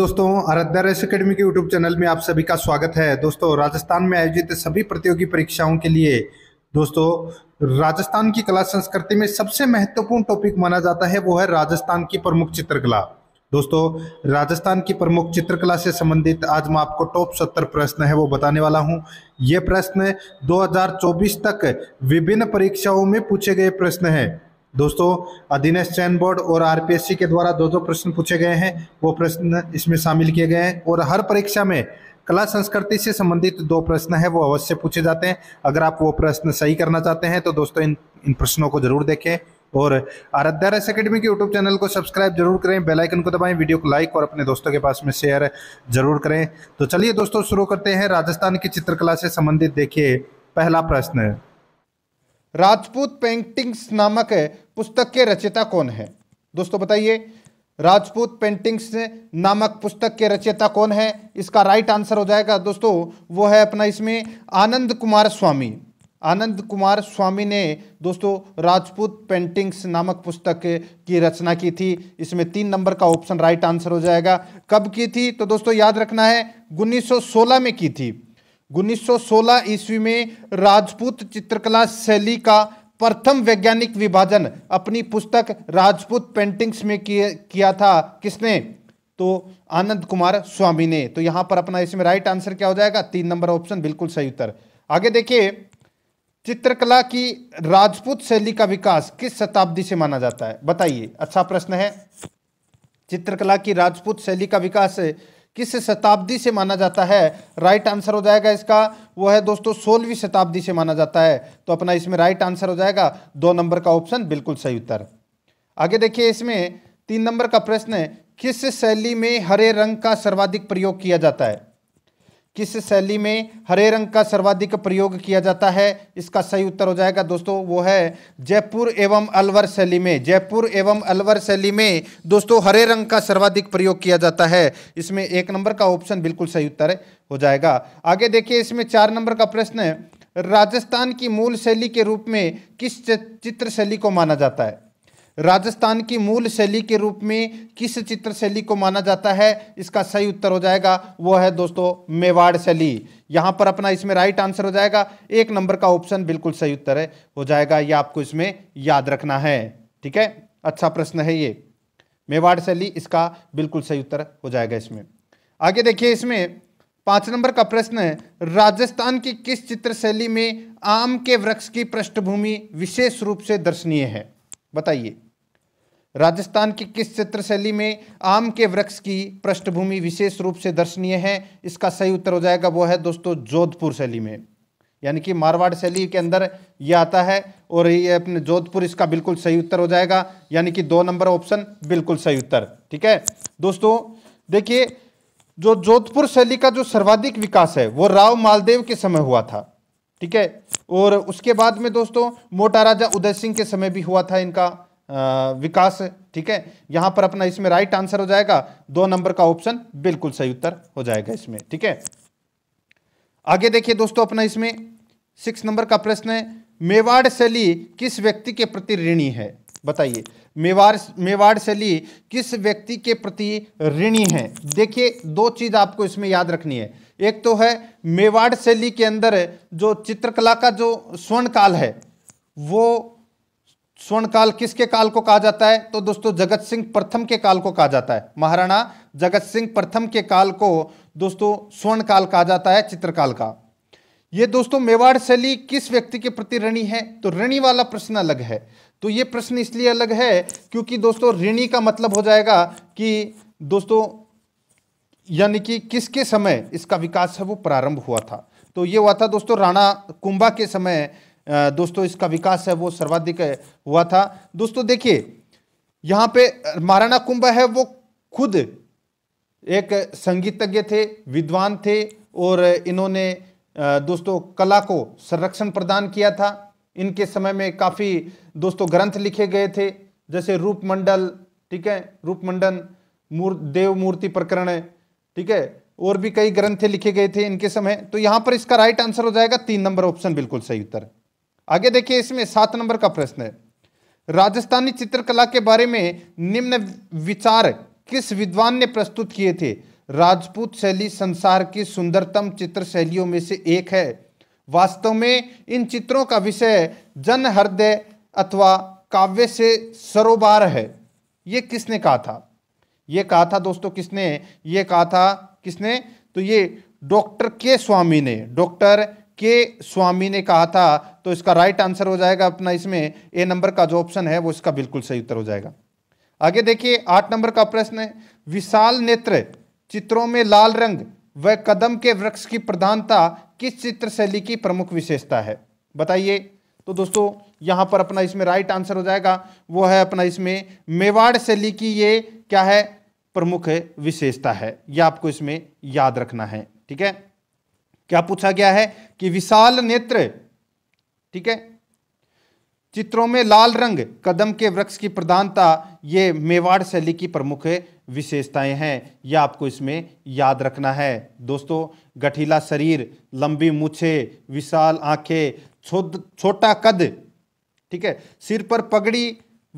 दोस्तों Aaradhya race academy के YouTube channel में आप सभी का स्वागत है दोस्तों राजस्थान में आयोजित सभी प्रतियोगी परीक्षाओं के लिए दोस्तों राजस्थान की कला संस्कृति में सबसे महत्वपूर्ण टॉपिक माना जाता है वो है राजस्थान की प्रमुख चित्रकला दोस्तों राजस्थान की प्रमुख चित्रकला से संबंधित आज मैं आपको टॉप सत्तर प्रश्न है वो बताने वाला हूँ ये प्रश्न दो तक विभिन्न परीक्षाओं में पूछे गए प्रश्न है दोस्तों अधीनस्थ चयन बोर्ड और आरपीएससी के द्वारा दो दो प्रश्न पूछे गए हैं वो प्रश्न इसमें शामिल किए गए हैं और हर परीक्षा में कला संस्कृति से संबंधित दो प्रश्न है वो अवश्य पूछे जाते हैं अगर आप वो प्रश्न सही करना चाहते हैं तो दोस्तों इन इन प्रश्नों को जरूर देखें और आराध्या रस अकेडमी के यूट्यूब चैनल को सब्सक्राइब जरूर करें बेल आइकन को दबाएं वीडियो को लाइक और अपने दोस्तों के पास में शेयर जरूर करें तो चलिए दोस्तों शुरू करते हैं राजस्थान की चित्रकला से संबंधित देखिए पहला प्रश्न राजपूत पेंटिंग्स नामक पुस्तक के रचयिता कौन है दोस्तों बताइए राजपूत पेंटिंग्स नामक पुस्तक के रचयिता कौन है इसका राइट आंसर हो जाएगा दोस्तों वो है अपना इसमें आनंद कुमार स्वामी आनंद कुमार स्वामी ने दोस्तों राजपूत पेंटिंग्स नामक पुस्तक की रचना की थी इसमें तीन नंबर का ऑप्शन राइट आंसर हो जाएगा कब की थी तो दोस्तों याद रखना है 1916 में की थी 1916 ईस्वी में राजपूत चित्रकला शैली का प्रथम वैज्ञानिक विभाजन अपनी पुस्तक राजपूत पेंटिंग्स में किया था किसने तो आनंद कुमार स्वामी ने तो यहां पर अपना इसमें राइट आंसर क्या हो जाएगा तीन नंबर ऑप्शन बिल्कुल सही उत्तर आगे देखिए चित्रकला की राजपूत शैली का विकास किस शताब्दी से माना जाता है बताइए अच्छा प्रश्न है चित्रकला की राजपूत शैली का विकास किस शताब्दी से माना जाता है राइट आंसर हो जाएगा इसका वो है दोस्तों सोलहवीं शताब्दी से माना जाता है तो अपना इसमें राइट आंसर हो जाएगा दो नंबर का ऑप्शन बिल्कुल सही उत्तर आगे देखिए इसमें तीन नंबर का प्रश्न है किस शैली में हरे रंग का सर्वाधिक प्रयोग किया जाता है किस शैली में हरे रंग का सर्वाधिक प्रयोग किया जाता है इसका सही उत्तर हो जाएगा दोस्तों वो है जयपुर एवं अलवर शैली में जयपुर एवं अलवर शैली में दोस्तों हरे रंग का सर्वाधिक प्रयोग किया जाता है इसमें एक नंबर का ऑप्शन बिल्कुल सही उत्तर हो जाएगा आगे देखिए इसमें चार नंबर का प्रश्न राजस्थान की मूल शैली के रूप में किस चित्र शैली को माना जाता है राजस्थान की मूल शैली के रूप में किस चित्र शैली को माना जाता है इसका सही उत्तर हो जाएगा वो है दोस्तों मेवाड़ शैली यहां पर अपना इसमें राइट आंसर हो जाएगा एक नंबर का ऑप्शन बिल्कुल सही उत्तर है हो जाएगा ये आपको इसमें याद रखना है ठीक है अच्छा प्रश्न है ये मेवाड़ शैली इसका बिल्कुल सही उत्तर हो जाएगा इसमें आगे देखिए इसमें पांच नंबर का प्रश्न है राजस्थान की किस चित्र शैली में आम के वृक्ष की पृष्ठभूमि विशेष रूप से दर्शनीय है बताइए राजस्थान की किस चित्रशैली में आम के वृक्ष की पृष्ठभूमि विशेष रूप से दर्शनीय है इसका सही उत्तर हो जाएगा वो है दोस्तों जोधपुर शैली में यानी कि मारवाड़ शैली के अंदर ये आता है और ये अपने जोधपुर इसका बिल्कुल सही उत्तर हो जाएगा यानी कि दो नंबर ऑप्शन बिल्कुल सही उत्तर ठीक है दोस्तों देखिए जो जोधपुर शैली का जो सर्वाधिक विकास है वो राव मालदेव के समय हुआ था ठीक है और उसके बाद में दोस्तों मोटा राजा उदय सिंह के समय भी हुआ था इनका विकास ठीक है यहां पर अपना इसमें राइट आंसर हो जाएगा दो नंबर का ऑप्शन बिल्कुल सही उत्तर हो जाएगा इसमें ठीक है आगे देखिए दोस्तों अपना इसमें सिक्स नंबर का प्रश्न है मेवाड़ शैली किस व्यक्ति के प्रति ऋणी है बताइए मेवाड़ मेवाड़ शैली किस व्यक्ति के प्रति ऋणी है देखिए दो चीज़ आपको इसमें याद रखनी है एक तो है मेवाड़ शैली के अंदर जो चित्रकला का जो स्वर्ण काल है वो स्वर्ण काल किसके काल को कहा जाता है तो दोस्तों जगत सिंह प्रथम के काल को कहा जाता है महाराणा जगत सिंह प्रथम के काल को दोस्तों स्वर्ण काल कहा जाता है चित्रकाल का ये दोस्तों मेवाड़ शैली किस व्यक्ति के प्रति ऋणी है तो ऋणी वाला प्रश्न अलग है तो ये प्रश्न इसलिए अलग है क्योंकि दोस्तों ऋणी का मतलब हो जाएगा कि दोस्तों यानी कि किसके समय इसका विकास है वो प्रारंभ हुआ था तो ये हुआ था दोस्तों राणा कुंभा के समय दोस्तों इसका विकास है वो सर्वाधिक हुआ था दोस्तों देखिए यहाँ पे महाराणा कुंभ है वो खुद एक संगीतज्ञ थे विद्वान थे और इन्होंने दोस्तों कला को संरक्षण प्रदान किया था इनके समय में काफ़ी दोस्तों ग्रंथ लिखे गए थे जैसे रूपमंडल ठीक है रूपमंडल मूर् देव मूर्ति प्रकरण ठीक है और भी कई ग्रंथ लिखे गए थे इनके समय तो यहाँ पर इसका राइट आंसर हो जाएगा तीन नंबर ऑप्शन बिल्कुल सही उत्तर आगे देखिए इसमें सात नंबर का प्रश्न है राजस्थानी चित्रकला के बारे में निम्न विचार किस विद्वान ने प्रस्तुत किए थे राजपूत शैली संसार की सुंदरतम चित्र शैलियों में से एक है वास्तव में इन चित्रों का विषय जन हृदय अथवा काव्य से सरोबार है ये किसने कहा था ये कहा था दोस्तों किसने ये कहा था किसने तो ये डॉक्टर के स्वामी ने डॉक्टर के स्वामी ने कहा था तो इसका राइट आंसर हो जाएगा अपना इसमें ए नंबर का जो ऑप्शन है वो इसका बिल्कुल सही उत्तर हो जाएगा आगे देखिए आठ नंबर का प्रश्न है विशाल नेत्र चित्रों में लाल रंग व कदम के वृक्ष की प्रधानता किस चित्र शैली की प्रमुख विशेषता है बताइए तो दोस्तों यहां पर अपना इसमें राइट आंसर हो जाएगा वो है अपना इसमें मेवाड़ शैली की ये क्या है प्रमुख विशेषता है यह आपको इसमें याद रखना है ठीक है क्या पूछा गया है कि विशाल नेत्र ठीक है चित्रों में लाल रंग कदम के वृक्ष की प्रधानता ये मेवाड़ शैली की प्रमुख विशेषताएं हैं यह आपको इसमें याद रखना है दोस्तों गठीला शरीर लंबी मूछे विशाल आंखें छोटा कद ठीक है सिर पर पगड़ी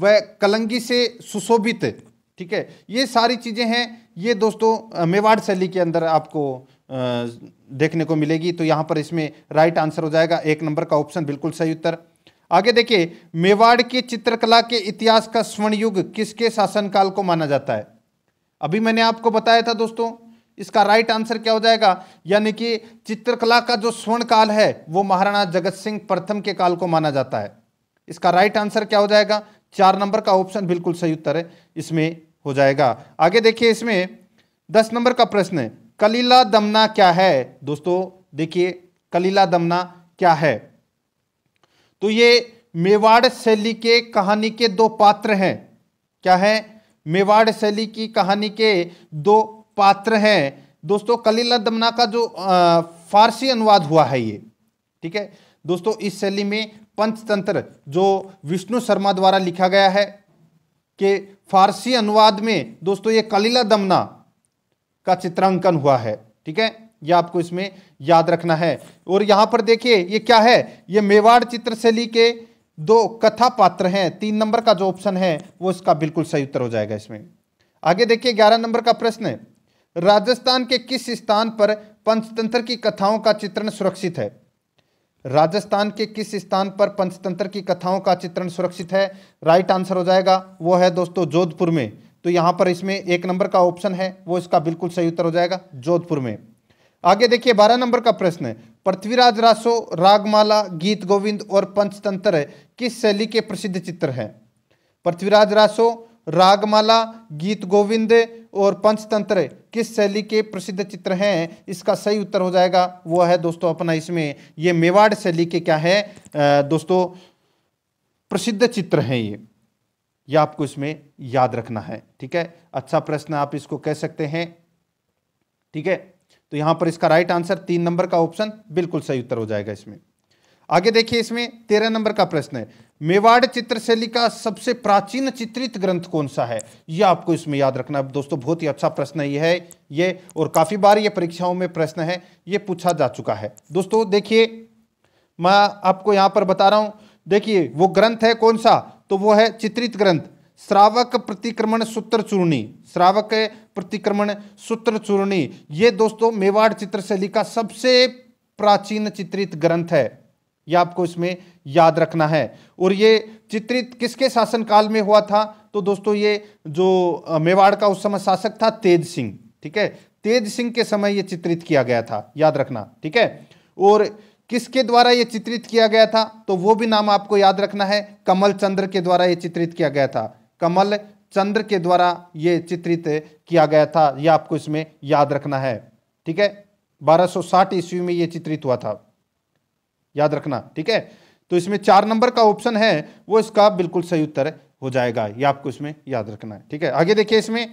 व कलंगी से सुशोभित ठीक है ये सारी चीज़ें हैं ये दोस्तों मेवाड़ शैली के अंदर आपको देखने को मिलेगी तो यहाँ पर इसमें राइट आंसर हो जाएगा एक नंबर का ऑप्शन बिल्कुल सही उत्तर आगे देखिए मेवाड़ की चित्रकला के इतिहास का स्वर्ण युग किसके शासनकाल को माना जाता है अभी मैंने आपको बताया था दोस्तों इसका राइट आंसर क्या हो जाएगा यानी कि चित्रकला का जो स्वर्ण काल है वो महाराणा जगत सिंह प्रथम के काल को माना जाता है इसका राइट आंसर क्या हो जाएगा चार नंबर का ऑप्शन बिल्कुल सही उत्तर है इसमें हो जाएगा आगे देखिए इसमें दस नंबर का प्रश्न है कलीला दमना क्या है दोस्तों देखिए कलीला दमना क्या है तो ये मेवाड़ शैली के कहानी के दो पात्र हैं क्या है मेवाड़ शैली की कहानी के दो पात्र हैं दोस्तों कलीला दमना का जो फारसी अनुवाद हुआ है ये ठीक है दोस्तों इस शैली में पंचतंत्र जो विष्णु शर्मा द्वारा लिखा गया है के फारसी अनुवाद में दोस्तों ये कलीला दमना का चित्रांकन हुआ है ठीक है यह आपको इसमें याद रखना है और यहां पर देखिए ये क्या है ये मेवाड़ चित्रशैली के दो कथा पात्र हैं तीन नंबर का जो ऑप्शन है वो इसका बिल्कुल सही उत्तर हो जाएगा इसमें आगे देखिए ग्यारह नंबर का प्रश्न है राजस्थान के किस स्थान पर पंचतंत्र की कथाओं का चित्रण सुरक्षित है राजस्थान के किस स्थान पर पंचतंत्र की कथाओं का चित्रण सुरक्षित है राइट आंसर हो जाएगा वो है दोस्तों जोधपुर में तो यहां पर इसमें एक नंबर का ऑप्शन है वो इसका बिल्कुल सही उत्तर हो जाएगा जोधपुर में आगे देखिए बारह नंबर का प्रश्न है पृथ्वीराज रासो रागमाला गीत गोविंद और पंचतंत्र किस शैली के प्रसिद्ध चित्र है पृथ्वीराज रासो रागमाला गीत गोविंद और पंचतंत्र किस शैली के प्रसिद्ध चित्र हैं इसका सही उत्तर हो जाएगा वो है दोस्तों अपना इसमें ये मेवाड़ शैली के क्या है दोस्तों प्रसिद्ध चित्र हैं ये यह आपको इसमें याद रखना है ठीक है अच्छा प्रश्न आप इसको कह सकते हैं ठीक है तो यहां पर इसका राइट आंसर तीन नंबर का ऑप्शन बिल्कुल सही उत्तर हो जाएगा इसमें आगे देखिए इसमें तेरह नंबर का प्रश्न है मेवाड़ चित्रशैली का सबसे प्राचीन चित्रित ग्रंथ कौन सा है यह आपको इसमें याद रखना है दोस्तों बहुत ही अच्छा प्रश्न ये है ये और काफ़ी बार ये परीक्षाओं में प्रश्न है ये पूछा जा चुका है दोस्तों देखिए मैं आपको यहां पर बता रहा हूं देखिए वो ग्रंथ है कौन सा तो वो है चित्रित ग्रंथ श्रावक प्रतिक्रमण सूत्र चूर्णी श्रावक प्रतिक्रमण सूत्र चूर्णी ये दोस्तों मेवाड़ चित्रशैली का सबसे प्राचीन चित्रित ग्रंथ है यह आपको इसमें याद रखना है और ये चित्रित किसके शासनकाल में हुआ था तो दोस्तों ये जो मेवाड़ का उस समय शासक था तेज सिंह ठीक है तेज सिंह के समय ये चित्रित किया गया था याद रखना ठीक है और किसके द्वारा यह चित्रित किया गया था तो वो भी नाम आपको याद रखना है कमल चंद्र के द्वारा यह चित्रित किया गया था कमल चंद्र के द्वारा ये चित्रित किया गया था यह आपको इसमें याद रखना है ठीक है 1260 ईस्वी में यह चित्रित हुआ था याद रखना ठीक है तो इसमें चार नंबर का ऑप्शन है वो इसका बिल्कुल सही उत्तर हो जाएगा यह आपको इसमें याद रखना है ठीक है आगे देखिए इसमें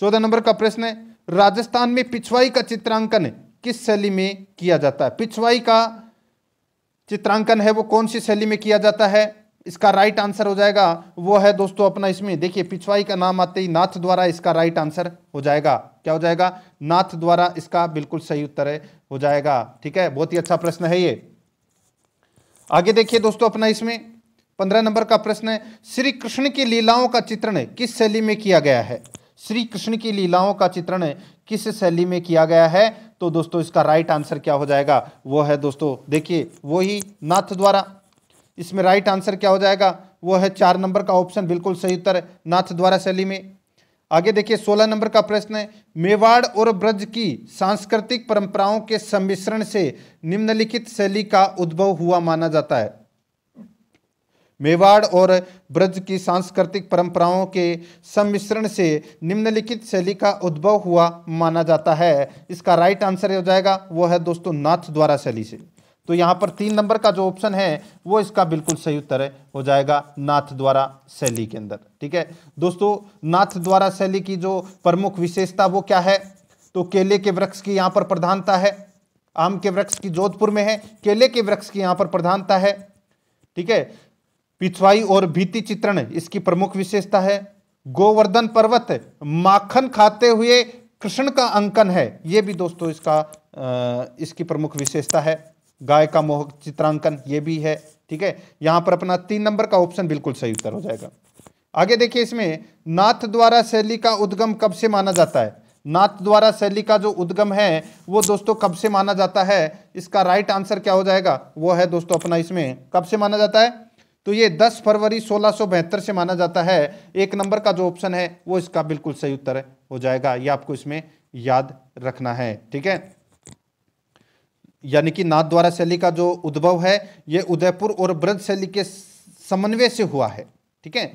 चौदह नंबर का प्रश्न है राजस्थान में पिछवाई का चित्रांकन किस शैली में किया जाता है पिछवाई का चित्रांकन है वो कौन सी शैली में किया जाता है इसका राइट आंसर हो जाएगा वो है दोस्तों अपना इसमें देखिए पिछवाई का नाम आते ही नाथ द्वारा इसका राइट आंसर हो जाएगा क्या हो जाएगा नाथ द्वारा इसका बिल्कुल सही उत्तर है हो जाएगा ठीक है बहुत ही अच्छा प्रश्न है ये आगे देखिए दोस्तों अपना इसमें पंद्रह नंबर का प्रश्न है श्री कृष्ण की लीलाओं का चित्रण किस शैली में किया गया है श्री कृष्ण की लीलाओं का चित्रण किस शैली में किया गया है तो दोस्तों इसका राइट आंसर क्या हो जाएगा वो है दोस्तों देखिए वही नाथ द्वारा इसमें राइट आंसर क्या हो जाएगा वो है चार नंबर का ऑप्शन बिल्कुल सही उत्तर है नाथ द्वारा शैली में आगे देखिए सोलह नंबर का प्रश्न है मेवाड़ और ब्रज की सांस्कृतिक परंपराओं के सम्मिश्रण से निम्नलिखित शैली का उद्भव हुआ माना जाता है मेवाड़ और ब्रज की सांस्कृतिक परंपराओं के सम्मिश्रण से निम्नलिखित शैली का उद्भव हुआ माना जाता है इसका राइट आंसर हो जाएगा वो है दोस्तों नाथ द्वारा शैली से तो यहाँ पर तीन नंबर का जो ऑप्शन है वो इसका बिल्कुल सही उत्तर हो जाएगा नाथ द्वारा शैली के अंदर ठीक है दोस्तों नाथ द्वारा शैली की जो प्रमुख विशेषता वो क्या है तो केले के वृक्ष की यहाँ पर प्रधानता है आम के वृक्ष की जोधपुर में है केले के वृक्ष की यहाँ पर प्रधानता है ठीक है पिछवाई और भीति चित्रण इसकी प्रमुख विशेषता है गोवर्धन पर्वत माखन खाते हुए कृष्ण का अंकन है ये भी दोस्तों इसका इसकी प्रमुख विशेषता है गाय का मोहक चित्रांकन ये भी है ठीक है यहाँ पर अपना तीन नंबर का ऑप्शन बिल्कुल सही उत्तर हो जाएगा आगे देखिए इसमें नाथ द्वारा शैली का उद्गम कब से माना जाता है नाथ द्वारा शैली का जो उद्गम है वो दोस्तों कब से माना जाता है इसका राइट आंसर क्या हो जाएगा वो है दोस्तों अपना इसमें कब से माना जाता है तो ये 10 फरवरी सोलह से माना जाता है एक नंबर का जो ऑप्शन है वो इसका बिल्कुल सही उत्तर हो जाएगा ये आपको इसमें याद रखना है ठीक है यानी कि नाथ द्वारा शैली का जो उद्भव है ये उदयपुर और ब्रज शैली के समन्वय से हुआ है ठीक है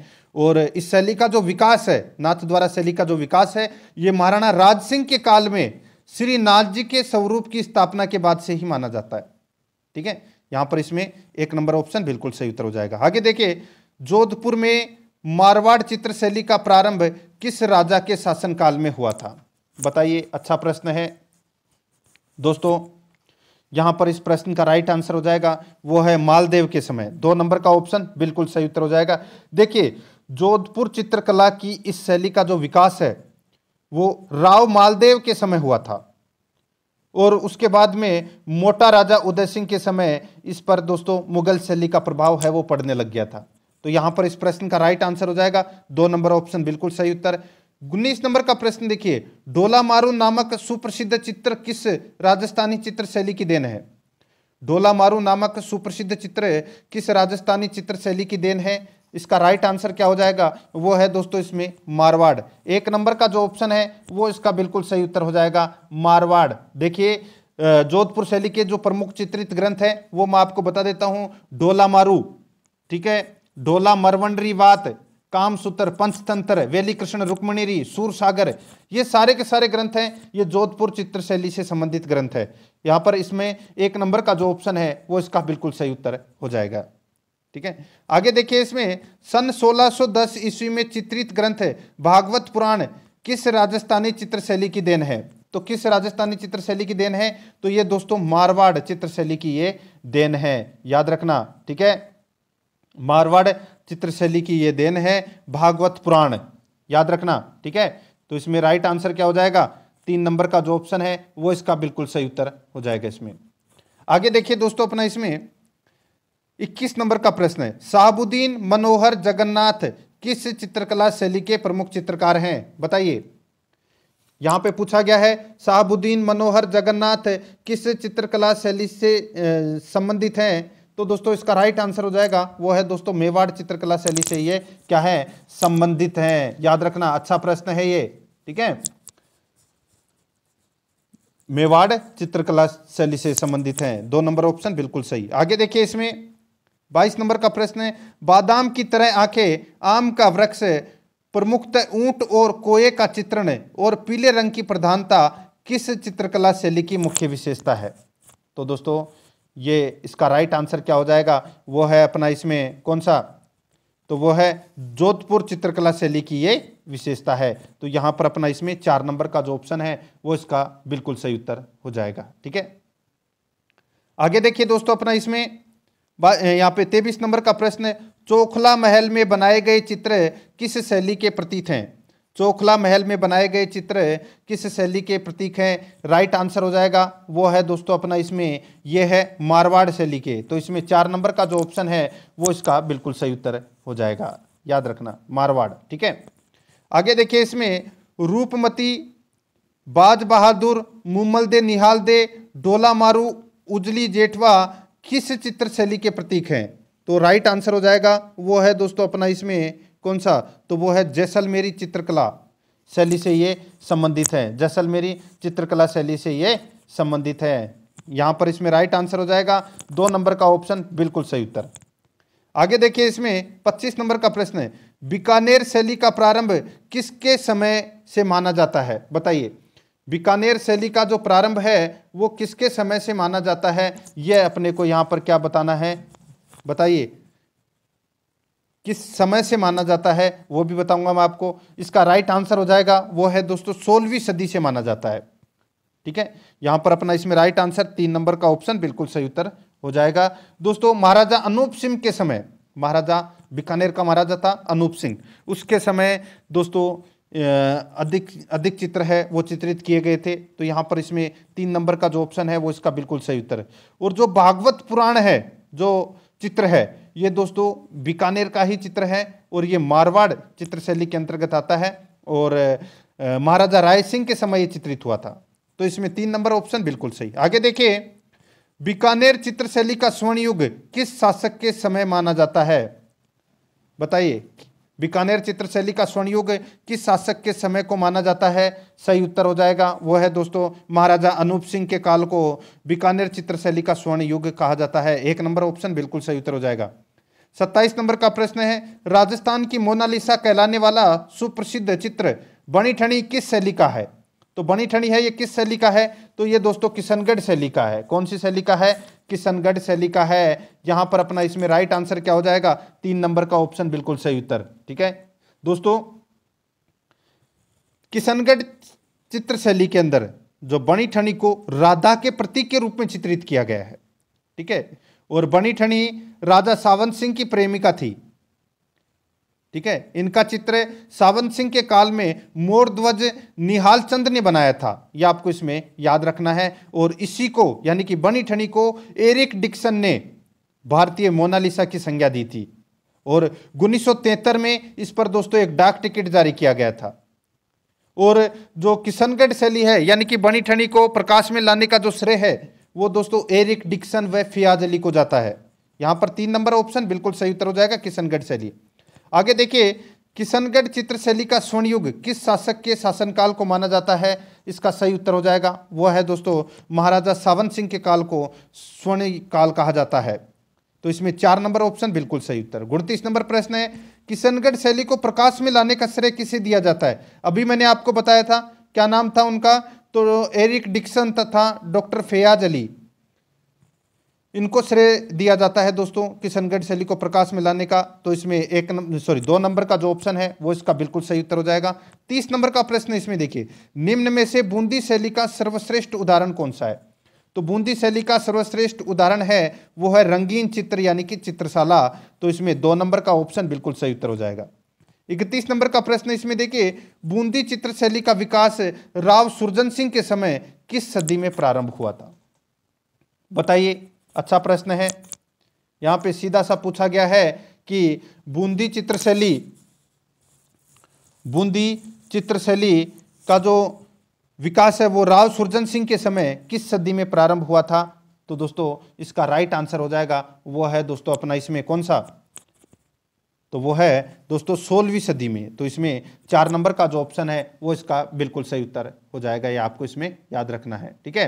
और इस शैली का जो विकास है नाथ द्वारा शैली का जो विकास है ये महाराणा राज सिंह के काल में श्री नाथ जी के स्वरूप की स्थापना के बाद से ही माना जाता है ठीक है यहाँ पर इसमें एक नंबर ऑप्शन बिल्कुल सही उत्तर हो जाएगा आगे देखिए जोधपुर में मारवाड़ चित्रशैली का प्रारंभ किस राजा के शासनकाल में हुआ था बताइए अच्छा प्रश्न है दोस्तों यहाँ पर इस प्रश्न का राइट आंसर हो जाएगा वो है मालदेव के समय दो नंबर का ऑप्शन बिल्कुल सही उत्तर हो जाएगा देखिए जोधपुर चित्रकला की इस शैली का जो विकास है वो राव मालदेव के समय हुआ था और उसके बाद में मोटा राजा उदय सिंह के समय इस पर दोस्तों मुगल शैली का प्रभाव है वो पड़ने लग गया था तो यहां पर इस प्रश्न का राइट आंसर हो जाएगा दो नंबर ऑप्शन बिल्कुल सही उत्तर उन्नीस नंबर का प्रश्न देखिए डोला मारू नामक सुप्रसिद्ध चित्र किस राजस्थानी चित्र शैली की देन है डोला मारू नामक सुप्रसिद्ध चित्र किस राजस्थानी चित्र शैली की देन है इसका राइट आंसर क्या हो जाएगा वो है दोस्तों इसमें मारवाड़ एक नंबर का जो ऑप्शन है वो इसका बिल्कुल सही उत्तर हो जाएगा मारवाड़ देखिए जोधपुर शैली के जो प्रमुख चित्रित ग्रंथ हैं वो मैं आपको बता देता हूँ डोला मारू ठीक है डोला मरवंडरी वात कामसूत्र पंचतंत्र वेली कृष्ण रुक्मणिरी सागर ये सारे के सारे ग्रंथ हैं ये जोधपुर चित्र शैली से संबंधित ग्रंथ है यहाँ पर इसमें एक नंबर का जो ऑप्शन है वो इसका बिल्कुल सही उत्तर हो जाएगा ठीक है आगे देखिए इसमें सन 1610 ईस्वी में चित्रित ग्रंथ भागवत पुराण किस राजस्थानी चित्रशैली की देन है तो किस राजस्थानी चित्रशैली की देन है तो ये दोस्तों मारवाड़ चित्रशैली की ये देन है याद रखना ठीक है मारवाड़ चित्रशैली की ये देन है भागवत पुराण याद रखना ठीक है तो इसमें राइट आंसर क्या हो जाएगा तीन नंबर का जो ऑप्शन है वो इसका बिल्कुल सही उत्तर हो जाएगा इसमें आगे देखिए दोस्तों अपना इसमें इक्कीस नंबर का प्रश्न है साहबुद्दीन मनोहर जगन्नाथ किस चित्रकला शैली के प्रमुख चित्रकार हैं बताइए यहां पे पूछा गया है साहबुद्दीन मनोहर जगन्नाथ किस चित्रकला शैली से संबंधित हैं तो दोस्तों इसका राइट आंसर हो जाएगा वो है दोस्तों मेवाड़ चित्रकला शैली से ये क्या है संबंधित है याद रखना अच्छा प्रश्न है ये ठीक है मेवाड़ चित्रकला शैली से संबंधित है दो नंबर ऑप्शन बिल्कुल सही आगे देखिए इसमें बाईस नंबर का प्रश्न है बादाम की तरह आंखें आम का वृक्ष प्रमुखतः ऊंट और कोये का चित्रण और पीले रंग की प्रधानता किस चित्रकला शैली की मुख्य विशेषता है तो दोस्तों ये इसका राइट आंसर क्या हो जाएगा वो है अपना इसमें कौन सा तो वो है जोधपुर चित्रकला शैली की ये विशेषता है तो यहां पर अपना इसमें चार नंबर का जो ऑप्शन है वो इसका बिल्कुल सही उत्तर हो जाएगा ठीक है आगे देखिए दोस्तों अपना इसमें यहाँ पे तेईस नंबर का प्रश्न है चोखला महल में बनाए गए चित्र किस शैली के प्रतीक हैं चोखला महल में बनाए गए चित्र किस शैली के प्रतीक हैं राइट आंसर हो जाएगा वो है दोस्तों अपना इसमें यह है मारवाड़ शैली के तो इसमें चार नंबर का जो ऑप्शन है वो इसका बिल्कुल सही उत्तर हो जाएगा याद रखना मारवाड़ ठीक है आगे देखिए इसमें रूपमती बाज बहादुर मुमल दे निहाल दे डोला मारू उजली जेठवा किस चित्र शैली के प्रतीक हैं तो राइट आंसर हो जाएगा वो है दोस्तों अपना इसमें कौन सा तो वो है जैसलमेरी चित्रकला शैली से ये संबंधित है जैसलमेरी चित्रकला शैली से ये संबंधित है यहाँ पर इसमें राइट आंसर हो जाएगा दो नंबर का ऑप्शन बिल्कुल सही उत्तर आगे देखिए इसमें 25 नंबर का प्रश्न है बीकानेर शैली का प्रारंभ किसके समय से माना जाता है बताइए बीकानेर शैली का जो प्रारंभ है वो किसके समय से माना जाता है यह अपने को यहां पर क्या बताना है बताइए किस समय से माना जाता है वो भी बताऊंगा मैं आपको इसका राइट आंसर हो जाएगा वो है दोस्तों सोलहवीं सदी से माना जाता है ठीक है यहां पर अपना इसमें राइट आंसर तीन नंबर का ऑप्शन बिल्कुल सही उत्तर हो जाएगा दोस्तों महाराजा अनूप सिंह के समय महाराजा बीकानेर का महाराजा था अनूप सिंह उसके समय दोस्तों अधिक अधिक चित्र है वो चित्रित किए गए थे तो यहाँ पर इसमें तीन नंबर का जो ऑप्शन है वो इसका बिल्कुल सही उत्तर है और जो भागवत पुराण है जो चित्र है ये दोस्तों बीकानेर का ही चित्र है और ये मारवाड़ चित्रशैली के अंतर्गत आता है और महाराजा राय सिंह के समय ये चित्रित हुआ था तो इसमें तीन नंबर ऑप्शन बिल्कुल सही आगे देखिए बीकानेर चित्रशैली का स्वर्ण युग किस शासक के समय माना जाता है बताइए बीकानेर चित्रशैली का स्वर्णयुग किस शासक के समय को माना जाता है सही उत्तर हो जाएगा वो है दोस्तों महाराजा अनूप सिंह के काल को बीकानेर चित्रशैली का स्वर्ण युग कहा जाता है एक नंबर ऑप्शन बिल्कुल सही उत्तर हो जाएगा सत्ताईस नंबर का प्रश्न है राजस्थान की मोनालिसा कहलाने वाला सुप्रसिद्ध चित्र बनी ठणी किस शैली का है तो बनी ठणी है ये किस शैली का है तो ये दोस्तों किशनगढ़ शैली का है कौन सी शैली का है किशनगढ़ शैली का है यहां पर अपना इसमें राइट आंसर क्या हो जाएगा तीन नंबर का ऑप्शन बिल्कुल सही उत्तर ठीक है दोस्तों किशनगढ़ चित्र शैली के अंदर जो बणी ठनी को राधा के प्रतीक के रूप में चित्रित किया गया है ठीक है और बणी ठनी राजा सावंत सिंह की प्रेमिका थी ठीक है इनका चित्र सावन सिंह के काल में मोर ध्वज निहाल चंद ने बनाया था यह आपको इसमें याद रखना है और इसी को यानी कि बनी ठनी को एरिक डिक्सन ने भारतीय मोनालिसा की संज्ञा दी थी और उन्नीस में इस पर दोस्तों एक डाक टिकट जारी किया गया था और जो किशनगढ़ शैली है यानी कि बनी ठनी को प्रकाश में लाने का जो श्रेय है वो दोस्तों एरिक डिक्सन व फियाज अली को जाता है यहां पर तीन नंबर ऑप्शन बिल्कुल सही उत्तर हो जाएगा किशनगढ़ शैली आगे देखिए किशनगढ़ चित्रशैली का स्वर्णयुग किस शासक के शासनकाल को माना जाता है इसका सही उत्तर हो जाएगा वह है दोस्तों महाराजा सावन सिंह के काल को स्वर्ण काल कहा जाता है तो इसमें चार नंबर ऑप्शन बिल्कुल सही उत्तर गुणतीस नंबर प्रश्न है किशनगढ़ शैली को प्रकाश में लाने का श्रेय किसे दिया जाता है अभी मैंने आपको बताया था क्या नाम था उनका तो एरिक डिक्सन तथा डॉक्टर फयाज अली इनको श्रेय दिया जाता है दोस्तों किशनगढ़ शैली को प्रकाश में लाने का तो इसमें एक सॉरी दो नंबर का जो ऑप्शन है वो इसका बिल्कुल सही उत्तर हो जाएगा तीस नंबर का प्रश्न इसमें देखिए निम्न में से बूंदी शैली का सर्वश्रेष्ठ उदाहरण कौन सा है तो बूंदी शैली का सर्वश्रेष्ठ उदाहरण है वो है रंगीन चित्र यानी कि चित्रशाला तो इसमें दो नंबर का ऑप्शन बिल्कुल सही उत्तर हो जाएगा इकतीस नंबर का प्रश्न इसमें देखिए बूंदी चित्र शैली का विकास राव सुरजन सिंह के समय किस सदी में प्रारंभ हुआ था बताइए अच्छा प्रश्न है यहाँ पे सीधा सा पूछा गया है कि बूंदी चित्रशैली बूंदी चित्रशैली का जो विकास है वो राव सुरजन सिंह के समय किस सदी में प्रारंभ हुआ था तो दोस्तों इसका राइट आंसर हो जाएगा वो है दोस्तों अपना इसमें कौन सा तो वो है दोस्तों सोलहवीं सदी में तो इसमें चार नंबर का जो ऑप्शन है वो इसका बिल्कुल सही उत्तर हो जाएगा ये आपको इसमें याद रखना है ठीक है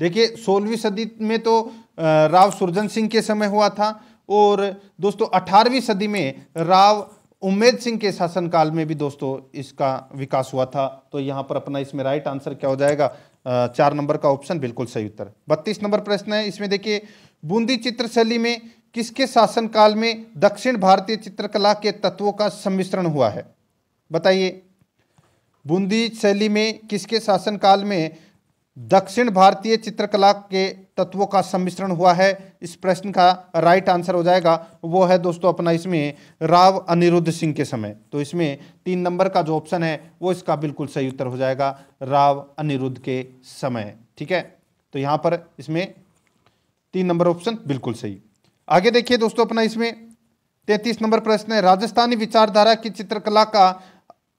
देखिए सोलहवीं सदी में तो राव सुरजन सिंह के समय हुआ था और दोस्तों अठारहवीं सदी में राव उम्मेद सिंह के शासनकाल में भी दोस्तों इसका विकास हुआ था तो यहाँ पर अपना इसमें राइट आंसर क्या हो जाएगा चार नंबर का ऑप्शन बिल्कुल सही उत्तर बत्तीस नंबर प्रश्न है इसमें देखिए बूंदी चित्रशैली में किसके शासनकाल में दक्षिण भारतीय चित्रकला के तत्वों का सम्मिश्रण हुआ है बताइए बूंदी शैली में किसके शासनकाल में दक्षिण भारतीय चित्रकला के तत्वों का सम्मिश्रण हुआ है इस प्रश्न का राइट आंसर हो जाएगा वो है दोस्तों अपना इसमें राव अनिरुद्ध सिंह के समय तो इसमें तीन नंबर का जो ऑप्शन है वो इसका बिल्कुल सही उत्तर हो जाएगा राव अनिरुद्ध के समय ठीक है तो यहां पर इसमें तीन नंबर ऑप्शन बिल्कुल सही आगे देखिए दोस्तों अपना इसमें तैतीस नंबर प्रश्न है राजस्थानी विचारधारा की चित्रकला का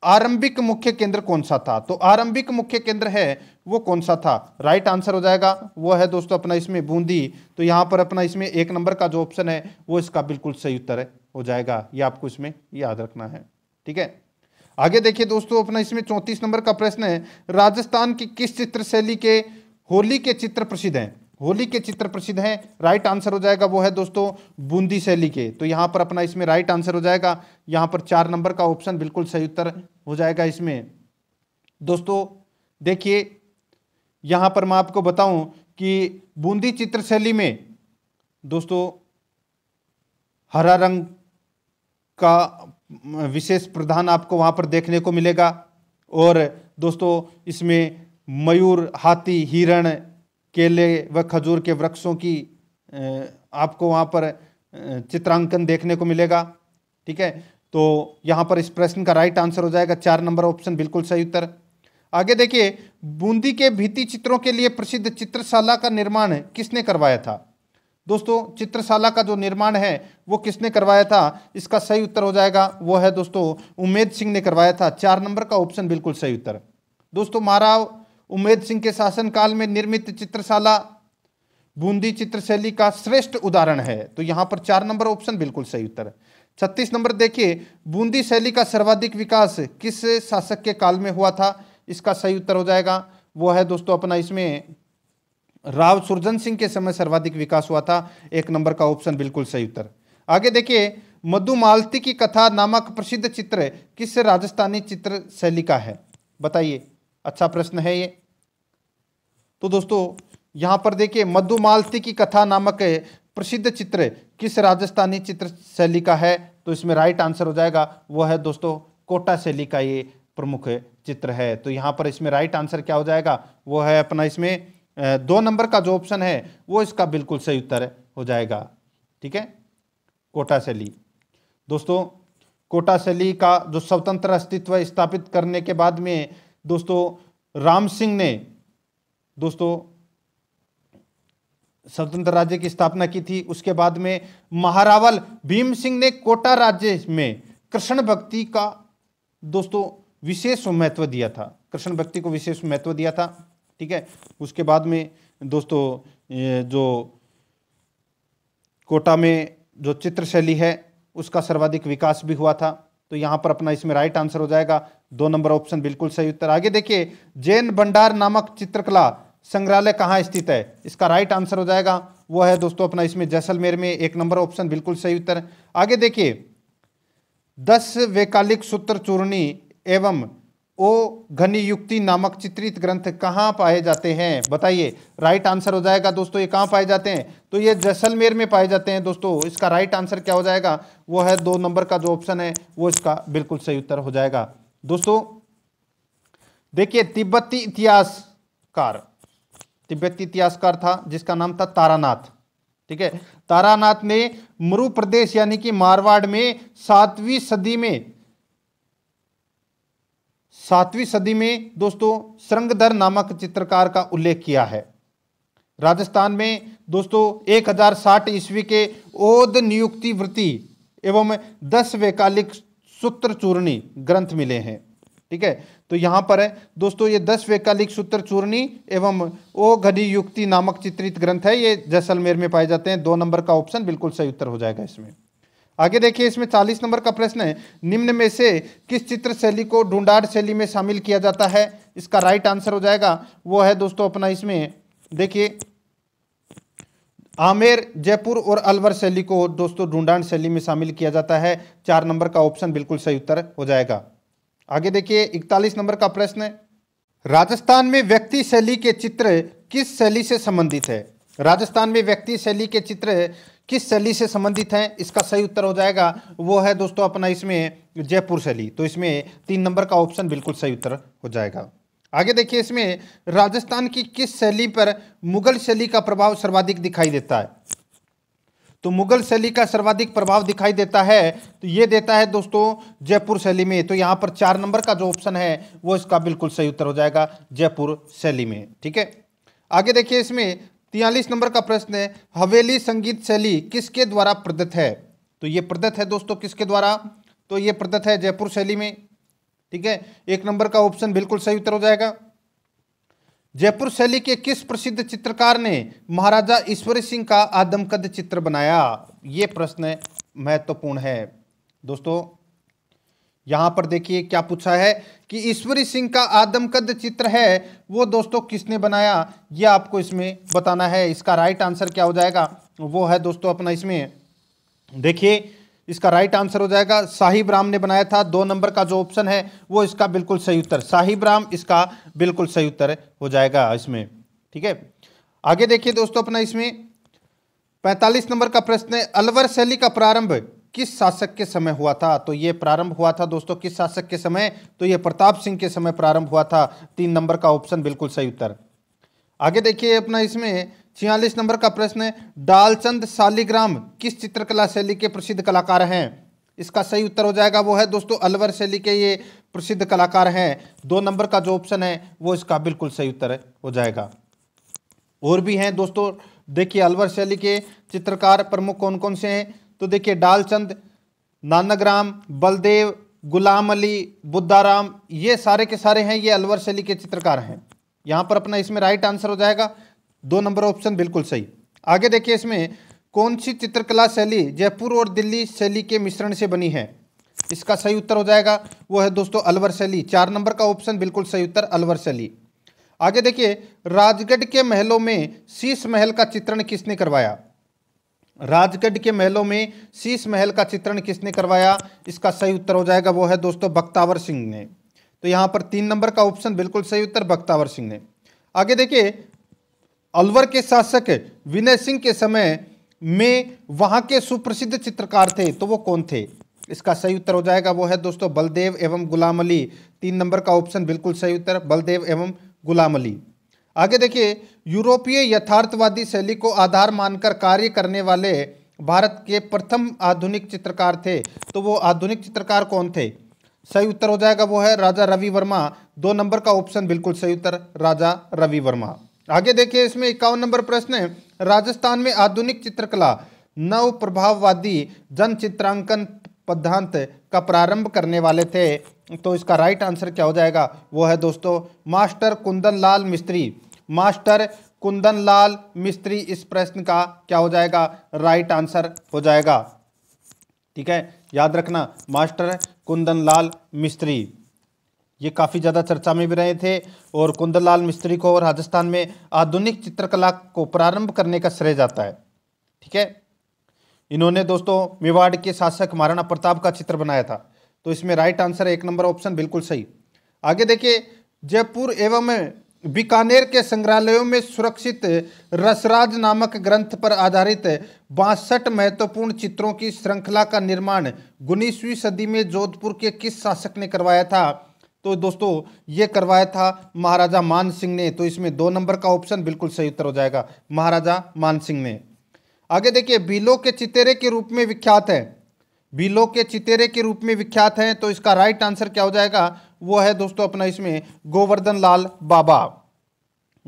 आरंभिक मुख्य केंद्र कौन सा था तो आरंभिक मुख्य केंद्र है वो कौन सा था राइट right आंसर हो जाएगा वो है दोस्तों अपना इसमें बूंदी तो यहाँ पर अपना इसमें एक नंबर का जो ऑप्शन है वो इसका बिल्कुल सही उत्तर है हो जाएगा ये आपको इसमें याद रखना है ठीक है आगे देखिए दोस्तों अपना इसमें चौंतीस नंबर का प्रश्न है राजस्थान की किस चित्र शैली के होली के चित्र प्रसिद्ध हैं होली के चित्र प्रसिद्ध हैं राइट आंसर हो जाएगा वो है दोस्तों बूंदी शैली के तो यहाँ पर अपना इसमें राइट आंसर हो जाएगा यहाँ पर चार नंबर का ऑप्शन बिल्कुल सही उत्तर हो जाएगा इसमें दोस्तों देखिए यहाँ पर मैं आपको बताऊं कि बूंदी चित्रशैली में दोस्तों हरा रंग का विशेष प्रधान आपको वहाँ पर देखने को मिलेगा और दोस्तों इसमें मयूर हाथी हिरण केले व खजूर के वृक्षों की आपको वहाँ पर चित्रांकन देखने को मिलेगा ठीक है तो यहाँ पर इस प्रश्न का राइट आंसर हो जाएगा चार नंबर ऑप्शन बिल्कुल सही उत्तर आगे देखिए बूंदी के भित्ति चित्रों के लिए प्रसिद्ध चित्रशाला का निर्माण किसने करवाया था दोस्तों चित्रशाला का जो निर्माण है वो किसने करवाया था इसका सही उत्तर हो जाएगा वो है दोस्तों उमेद सिंह ने करवाया था चार नंबर का ऑप्शन बिल्कुल सही उत्तर दोस्तों महाराव उमेद सिंह के शासनकाल में निर्मित चित्रशाला बूंदी चित्रशैली का श्रेष्ठ उदाहरण है तो यहाँ पर चार नंबर ऑप्शन बिल्कुल सही उत्तर छत्तीस नंबर देखिए बूंदी शैली का सर्वाधिक विकास किस शासक के काल में हुआ था इसका सही उत्तर हो जाएगा वो है दोस्तों अपना इसमें राव सुरजन सिंह के समय सर्वाधिक विकास हुआ था एक नंबर का ऑप्शन बिल्कुल सही उत्तर आगे देखिए मधु मालती की कथा नामक प्रसिद्ध चित्र किस राजस्थानी चित्र शैली का है बताइए अच्छा प्रश्न है ये तो दोस्तों यहां पर देखिए मधु मालती की कथा नामक प्रसिद्ध चित्र किस राजस्थानी चित्र शैली का है तो इसमें राइट आंसर हो जाएगा वो है दोस्तों कोटा शैली का ये प्रमुख चित्र है तो यहाँ पर इसमें राइट आंसर क्या हो जाएगा वो है अपना इसमें दो नंबर का जो ऑप्शन है वो इसका बिल्कुल सही उत्तर हो जाएगा ठीक है कोटा शैली दोस्तों कोटा शैली का जो स्वतंत्र अस्तित्व स्थापित करने के बाद में दोस्तों राम सिंह ने दोस्तों स्वतंत्र राज्य की स्थापना की थी उसके बाद में महारावल भीम सिंह ने कोटा राज्य में कृष्ण भक्ति का दोस्तों विशेष महत्व दिया था कृष्ण भक्ति को विशेष महत्व दिया था ठीक है उसके बाद में दोस्तों जो कोटा में जो चित्रशैली है उसका सर्वाधिक विकास भी हुआ था तो यहाँ पर अपना इसमें राइट आंसर हो जाएगा दो नंबर ऑप्शन बिल्कुल सही उत्तर आगे देखिए जैन भंडार नामक चित्रकला संग्रहालय कहाँ स्थित है इसका राइट आंसर हो जाएगा वो है दोस्तों अपना इसमें जैसलमेर में एक नंबर ऑप्शन बिल्कुल सही उत्तर आगे देखिए दस वैकालिक सूत्र चूर्णी एवं ओ घनी युक्ति नामक चित्रित ग्रंथ कहाँ पाए जाते हैं बताइए राइट आंसर हो जाएगा दोस्तों ये कहाँ पाए जाते हैं तो ये जैसलमेर में पाए जाते हैं दोस्तों इसका राइट आंसर क्या हो जाएगा वो है दो नंबर का जो ऑप्शन है वो इसका बिल्कुल सही उत्तर हो जाएगा दोस्तों देखिए तिब्बती इतिहासकार तिब्बती इतिहासकार था जिसका नाम था तारानाथ ठीक है तारानाथ ने मरु प्रदेश यानी कि मारवाड़ में सातवीं सदी में सातवीं सदी में दोस्तों श्रृंगधर नामक चित्रकार का उल्लेख किया है राजस्थान में दोस्तों 1060 ईस्वी के ओध नियुक्ति वृत्ति एवं दस वैकालिक सूत्र चूर्णी ग्रंथ मिले हैं ठीक है तो यहाँ पर है दोस्तों ये दस वैकालिक सूत्र चूर्णी एवं ओ घनी युक्ति नामक चित्रित ग्रंथ है ये जैसलमेर में पाए जाते हैं दो नंबर का ऑप्शन बिल्कुल सही उत्तर हो जाएगा इसमें आगे देखिए इसमें चालीस नंबर का प्रश्न है निम्न में से किस चित्र शैली को ढूंढाड़ शैली में शामिल किया जाता है इसका राइट आंसर हो जाएगा वो है दोस्तों अपना इसमें देखिए आमेर जयपुर और अलवर शैली को दोस्तों ढूंढाड़ शैली में शामिल किया जाता है चार नंबर का ऑप्शन बिल्कुल सही उत्तर हो जाएगा आगे देखिए इकतालीस नंबर का प्रश्न है राजस्थान में व्यक्ति शैली के चित्र किस शैली से संबंधित है राजस्थान में व्यक्ति शैली के चित्र किस शैली से संबंधित हैं इसका सही उत्तर हो जाएगा वो है दोस्तों अपना इसमें जयपुर शैली तो इसमें तीन नंबर का ऑप्शन बिल्कुल सही उत्तर हो जाएगा आगे देखिए इसमें राजस्थान की किस शैली पर मुगल शैली का प्रभाव सर्वाधिक दिखाई देता है तो मुगल शैली का सर्वाधिक प्रभाव दिखाई देता है तो ये देता है दोस्तों जयपुर शैली में तो यहाँ पर चार नंबर का जो ऑप्शन है वो इसका बिल्कुल सही उत्तर हो जाएगा जयपुर शैली में ठीक है आगे देखिए इसमें तियालीस नंबर का प्रश्न है हवेली संगीत शैली किसके द्वारा प्रदत्त है तो ये प्रदत्त है दोस्तों किसके द्वारा तो ये प्रदत्त है जयपुर शैली में ठीक है एक नंबर का ऑप्शन बिल्कुल सही उत्तर हो जाएगा जयपुर शैली के किस प्रसिद्ध चित्रकार ने महाराजा ईश्वरी सिंह का आदमकद चित्र बनाया ये प्रश्न महत्वपूर्ण है दोस्तों यहाँ पर देखिए क्या पूछा है कि ईश्वरी सिंह का आदमकद चित्र है वो दोस्तों किसने बनाया ये आपको इसमें बताना है इसका राइट आंसर क्या हो जाएगा वो है दोस्तों अपना इसमें देखिए इसका राइट आंसर हो जाएगा साहिब राम ने बनाया था दो नंबर का जो ऑप्शन है वो इसका बिल्कुल सही उत्तर साहिब राम इसका बिल्कुल सही उत्तर हो जाएगा इसमें ठीक है आगे देखिए दोस्तों अपना इसमें पैंतालीस नंबर का प्रश्न है अलवर शैली का प्रारंभ किस शासक के समय हुआ था तो ये प्रारंभ हुआ था दोस्तों किस शासक के समय तो ये प्रताप सिंह के समय प्रारंभ हुआ था तीन नंबर का ऑप्शन बिल्कुल सही उत्तर आगे देखिए अपना इसमें छियालीस नंबर का प्रश्न है डालचंद सालीग्राम किस चित्रकला शैली के प्रसिद्ध कलाकार हैं इसका सही उत्तर हो जाएगा वो है दोस्तों अलवर शैली के ये प्रसिद्ध कलाकार हैं दो नंबर का जो ऑप्शन है वो इसका बिल्कुल सही उत्तर हो जाएगा और भी हैं दोस्तों देखिए अलवर शैली के चित्रकार प्रमुख कौन कौन से हैं तो देखिए डालचंद राम बलदेव गुलाम अली बुद्धाराम ये सारे के सारे हैं ये अलवर शैली के चित्रकार हैं यहाँ पर अपना इसमें राइट आंसर हो जाएगा दो नंबर ऑप्शन बिल्कुल सही आगे देखिए इसमें कौन सी चित्रकला शैली जयपुर और दिल्ली शैली के मिश्रण से बनी है इसका सही उत्तर हो जाएगा वो है दोस्तों अलवर शैली चार नंबर का ऑप्शन बिल्कुल सही उत्तर अलवर शैली आगे देखिए राजगढ़ के महलों में शीश महल का चित्रण किसने करवाया राजगढ़ के महलों में शीश महल का चित्रण किसने करवाया इसका सही उत्तर हो जाएगा वो है दोस्तों बख्तावर सिंह ने तो यहाँ पर तीन नंबर का ऑप्शन बिल्कुल सही उत्तर बख्तावर सिंह ने आगे देखिए अलवर के शासक विनय सिंह के समय में वहाँ के सुप्रसिद्ध चित्रकार थे तो वो कौन थे इसका सही उत्तर हो जाएगा वो है दोस्तों बलदेव एवं गुलाम अली तीन नंबर का ऑप्शन बिल्कुल सही उत्तर बलदेव एवं गुलाम अली आगे देखिए यूरोपीय यथार्थवादी शैली को आधार मानकर कार्य करने वाले भारत के प्रथम आधुनिक चित्रकार थे तो वो आधुनिक चित्रकार कौन थे सही उत्तर हो जाएगा वो है राजा रवि वर्मा दो नंबर का ऑप्शन बिल्कुल सही उत्तर राजा रवि वर्मा आगे देखिए इसमें इक्यावन नंबर प्रश्न है राजस्थान में आधुनिक चित्रकला नव प्रभाववादी जन चित्रांकन पद्धांत का प्रारंभ करने वाले थे तो इसका राइट आंसर क्या हो जाएगा वो है दोस्तों मास्टर कुंदन लाल मिस्त्री मास्टर कुंदन लाल मिस्त्री इस प्रश्न का क्या हो जाएगा राइट आंसर हो जाएगा ठीक है याद रखना मास्टर कुंदन लाल मिस्त्री ये काफ़ी ज़्यादा चर्चा में भी रहे थे और कुंदन लाल मिस्त्री को राजस्थान में आधुनिक चित्रकला को प्रारंभ करने का श्रेय जाता है ठीक है इन्होंने दोस्तों मेवाड़ के शासक महाराणा प्रताप का चित्र बनाया था तो इसमें राइट आंसर एक नंबर ऑप्शन बिल्कुल सही आगे देखिए जयपुर एवं बीकानेर के संग्रहालयों में सुरक्षित रसराज नामक ग्रंथ पर आधारित बासठ महत्वपूर्ण चित्रों की श्रृंखला का निर्माण उन्नीसवीं सदी में जोधपुर के किस शासक ने करवाया था तो दोस्तों ये करवाया था महाराजा मान सिंह ने तो इसमें दो नंबर का ऑप्शन बिल्कुल सही उत्तर हो जाएगा महाराजा मान सिंह ने आगे देखिए बिलो के चितेरे के रूप में विख्यात है बिलो के चितेरे के रूप में विख्यात है तो इसका राइट आंसर क्या हो जाएगा वो है दोस्तों अपना इसमें गोवर्धन लाल बाबा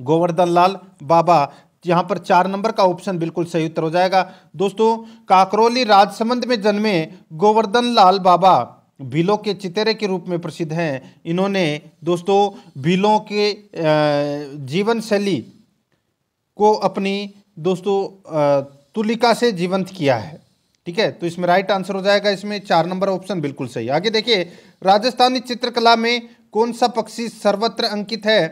गोवर्धन लाल बाबा यहाँ पर चार नंबर का ऑप्शन बिल्कुल सही उत्तर हो जाएगा दोस्तों काकरोली राजसमंद में जन्मे गोवर्धन लाल बाबा भीलों के चितेरे के रूप में प्रसिद्ध हैं इन्होंने दोस्तों भीलों के जीवन शैली को अपनी दोस्तों तुलिका से जीवंत किया है ठीक है तो इसमें राइट आंसर हो जाएगा इसमें चार नंबर ऑप्शन बिल्कुल सही आगे देखिए राजस्थानी चित्रकला में कौन सा पक्षी सर्वत्र अंकित है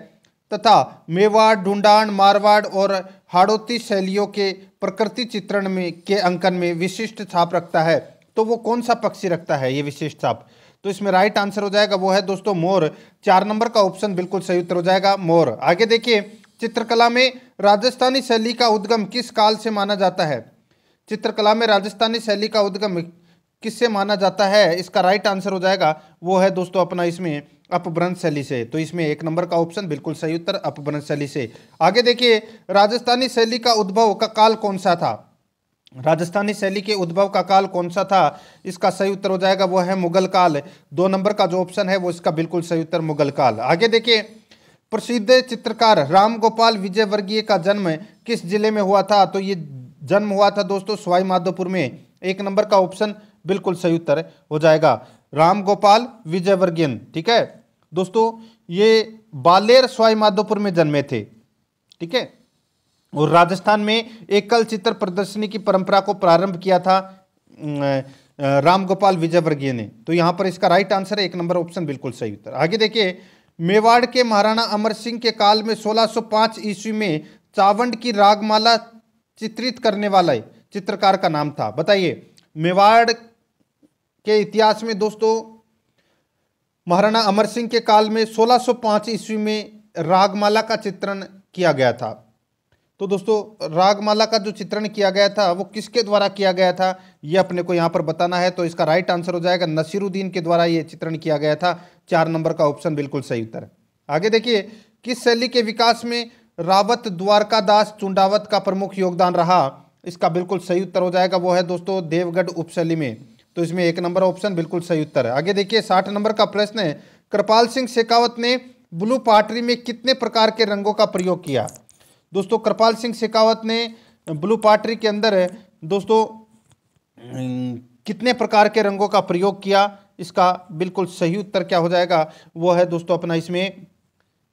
तथा मेवाड़ ढूंढाण मारवाड़ और हाड़ोती शैलियों के प्रकृति चित्रण में के अंकन में विशिष्ट छाप रखता है तो वो कौन सा पक्षी रखता है ये विशिष्ट छाप तो इसमें राइट आंसर हो जाएगा वो है दोस्तों मोर चार नंबर का ऑप्शन बिल्कुल सही उत्तर हो जाएगा मोर आगे देखिए चित्रकला में राजस्थानी शैली का उद्गम किस काल से माना जाता है चित्रकला में राजस्थानी शैली का उद्गम किससे माना जाता है इसका राइट आंसर हो जाएगा वो है दोस्तों अपना इसमें अपभ्रंश शैली से तो इसमें एक नंबर का ऑप्शन बिल्कुल सही उत्तर अपभ्रंश शैली से आगे देखिए राजस्थानी शैली का उद्भव का काल कौन सा था राजस्थानी शैली के उद्भव का काल कौन सा था इसका सही उत्तर हो जाएगा वो है मुगल काल दो नंबर का जो ऑप्शन है वो इसका बिल्कुल सही उत्तर मुगल काल आगे देखिए प्रसिद्ध चित्रकार राम गोपाल विजयवर्गीय का जन्म किस जिले में हुआ था तो ये जन्म हुआ था दोस्तों सवाई माधोपुर में एक नंबर का ऑप्शन बिल्कुल सही उत्तर हो जाएगा राम गोपाल विजयवर्गीय ठीक है दोस्तों ये बालेर सवाई माधोपुर में जन्मे थे ठीक है और राजस्थान में एकल चित्र प्रदर्शनी की परंपरा को प्रारंभ किया था राम गोपाल विजयवर्गीय ने तो यहां पर इसका राइट आंसर है एक नंबर ऑप्शन बिल्कुल सही उत्तर आगे देखिए मेवाड़ के महाराणा अमर सिंह के काल में 1605 ईस्वी में चावंड की रागमाला चित्रित करने वाला चित्रकार का नाम था बताइए मेवाड़ के इतिहास में दोस्तों महाराणा अमर सिंह के काल में 1605 ईस्वी में रागमाला का चित्रण किया गया था तो दोस्तों रागमाला का जो चित्रण किया गया था वो किसके द्वारा किया गया था ये अपने को यहाँ पर बताना है तो इसका राइट आंसर हो जाएगा नसीरुद्दीन के द्वारा ये चित्रण किया गया था चार नंबर का ऑप्शन बिल्कुल सही उत्तर आगे देखिए किस शैली के विकास में रावत द्वारकादास चुंडावत का प्रमुख योगदान रहा इसका बिल्कुल सही उत्तर हो जाएगा वो है दोस्तों देवगढ़ उपशैली में तो इसमें एक नंबर ऑप्शन बिल्कुल सही उत्तर है आगे देखिए साठ नंबर का प्रश्न है कृपाल सिंह शेखावत ने ब्लू पाटरी में कितने प्रकार के रंगों का प्रयोग किया दोस्तों कृपाल सिंह शेखावत ने ब्लू पाटरी के अंदर दोस्तों कितने प्रकार के रंगों का प्रयोग किया इसका बिल्कुल सही उत्तर क्या हो जाएगा वो है दोस्तों अपना इसमें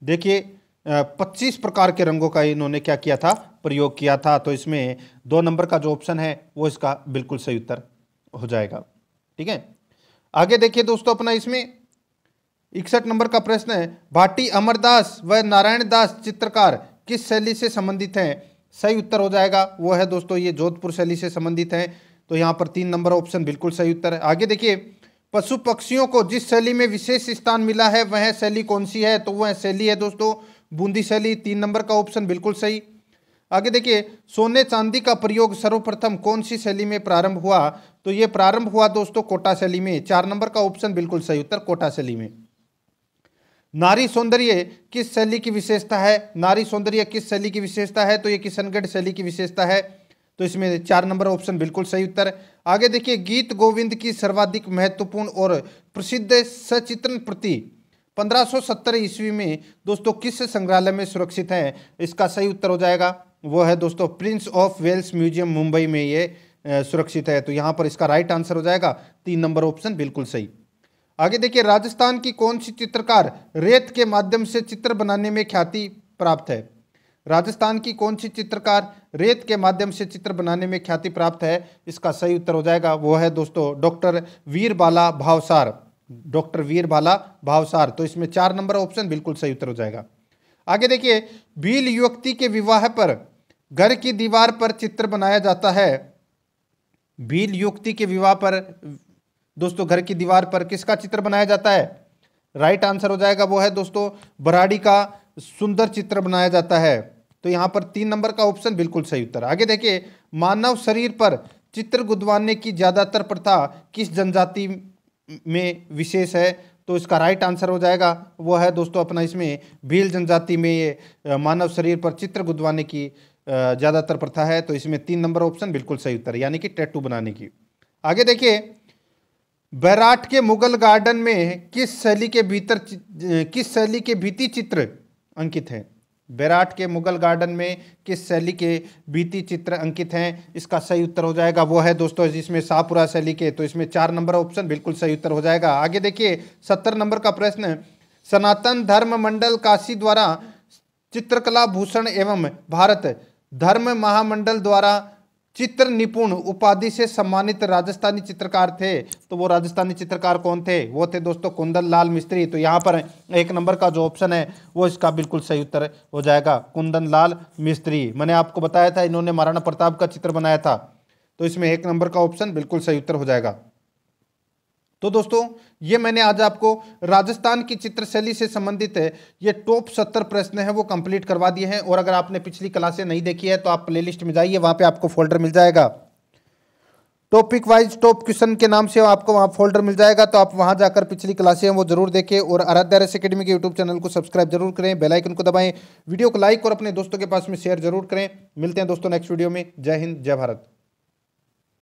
देखिए पच्चीस प्रकार के रंगों का इन्होंने क्या किया था प्रयोग किया था तो इसमें दो नंबर का जो ऑप्शन है वो इसका बिल्कुल सही उत्तर हो जाएगा ठीक है आगे देखिए दोस्तों अपना इसमें इकसठ नंबर का प्रश्न है भाटी अमरदास व नारायण दास चित्रकार किस शैली से संबंधित हैं सही उत्तर हो जाएगा वो है दोस्तों ये जोधपुर शैली से संबंधित हैं तो यहाँ पर तीन नंबर ऑप्शन बिल्कुल सही उत्तर है आगे देखिए पशु पक्षियों को जिस शैली में विशेष स्थान मिला है वह शैली कौन सी है तो वह शैली है दोस्तों बूंदी शैली तीन नंबर का ऑप्शन बिल्कुल सही आगे देखिए सोने चांदी का प्रयोग सर्वप्रथम कौन सी शैली में प्रारंभ हुआ तो ये प्रारंभ हुआ दोस्तों कोटा शैली में चार नंबर का ऑप्शन बिल्कुल सही उत्तर कोटा शैली में नारी सौंदर्य किस शैली की विशेषता है नारी सौंदर्य किस शैली की विशेषता है तो ये किशनगढ़ शैली की विशेषता है तो इसमें चार नंबर ऑप्शन बिल्कुल सही उत्तर आगे देखिए गीत गोविंद की सर्वाधिक महत्वपूर्ण और प्रसिद्ध सचित्र प्रति 1570 ईस्वी में दोस्तों किस संग्रहालय में सुरक्षित है इसका सही उत्तर हो जाएगा वो है दोस्तों prince of Wales museum Mumbai में ये सुरक्षित है तो यहाँ पर इसका राइट आंसर हो जाएगा तीन नंबर ऑप्शन बिल्कुल सही आगे देखिए राजस्थान की कौन सी चित्रकार रेत के माध्यम से चित्र बनाने में ख्याति प्राप्त है राजस्थान की कौन सी चित्रकार रेत के माध्यम से चित्र बनाने में ख्याति प्राप्त है इसका सही उत्तर हो जाएगा वो है दोस्तों डॉक्टर वीरबाला भावसार डॉक्टर वीर वीरभाला भावसार तो इसमें चार नंबर ऑप्शन बिल्कुल सही उत्तर हो जाएगा आगे देखिए भील युवक्ति के विवाह पर घर की दीवार पर चित्र बनाया जाता है भील युवक्ति के विवाह पर दोस्तों घर की दीवार पर किसका चित्र बनाया जाता है राइट आंसर हो जाएगा वो है दोस्तों बराड़ी का सुंदर चित्र बनाया जाता है तो यहां पर तीन नंबर का ऑप्शन बिल्कुल सही उत्तर आगे देखिए मानव शरीर पर चित्र गुदवाने की ज़्यादातर प्रथा किस जनजाति में विशेष है तो इसका राइट आंसर हो जाएगा वो है दोस्तों अपना इसमें भील जनजाति में ये मानव शरीर पर चित्र गुदवाने की ज़्यादातर प्रथा है तो इसमें तीन नंबर ऑप्शन बिल्कुल सही उत्तर यानी कि टैटू बनाने की आगे देखिए बैराट के मुगल गार्डन में किस शैली के भीतर किस शैली के भीति चित्र अंकित हैं बैराट के मुगल गार्डन में किस शैली के बीती चित्र अंकित हैं इसका सही उत्तर हो जाएगा वो है दोस्तों जिसमें शाहपुरा शैली के तो इसमें चार नंबर ऑप्शन बिल्कुल सही उत्तर हो जाएगा आगे देखिए सत्तर नंबर का प्रश्न सनातन धर्म मंडल काशी द्वारा चित्रकला भूषण एवं भारत धर्म महामंडल द्वारा चित्र निपुण उपाधि से सम्मानित राजस्थानी चित्रकार थे तो वो राजस्थानी चित्रकार कौन थे वो थे दोस्तों कुंदन लाल मिस्त्री तो यहाँ पर एक नंबर का जो ऑप्शन है वो इसका बिल्कुल सही उत्तर हो जाएगा कुंदन लाल मिस्त्री मैंने आपको बताया था इन्होंने महाराणा प्रताप का चित्र बनाया था तो इसमें एक नंबर का ऑप्शन बिल्कुल सही उत्तर हो जाएगा तो दोस्तों ये मैंने आज आपको राजस्थान की चित्रशैली से संबंधित है ये टॉप सत्तर प्रश्न है वो कंप्लीट करवा दिए हैं और अगर आपने पिछली क्लासें नहीं देखी है तो आप प्लेलिस्ट में जाइए वहां पे आपको फोल्डर मिल जाएगा टॉपिक वाइज टॉप क्वेश्चन के नाम से आपको वहाँ फोल्डर मिल जाएगा तो आप वहाँ जाकर पिछली क्लासें वो जरूर देखें और आराध्या रस अकेडमी के यूट्यूब चैनल को सब्सक्राइब जरूर करें बेलाइकन को दबाएं वीडियो को लाइक और अपने दोस्तों के पास में शेयर जरूर करें मिलते हैं दोस्तों नेक्स्ट वीडियो में जय हिंद जय भारत